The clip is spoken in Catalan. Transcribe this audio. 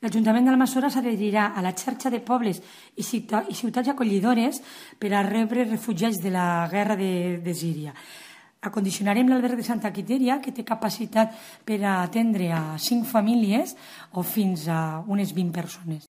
L'Ajuntament Massora s'adherirà a la xarxa de pobles i, ciutat, i ciutats acollidores per a rebre refugiats de la guerra de, de Síria. Acondicionarem l'alberg de Santa Quiteria, que té capacitat per a atendre a cinc famílies o fins a unes 20 persones.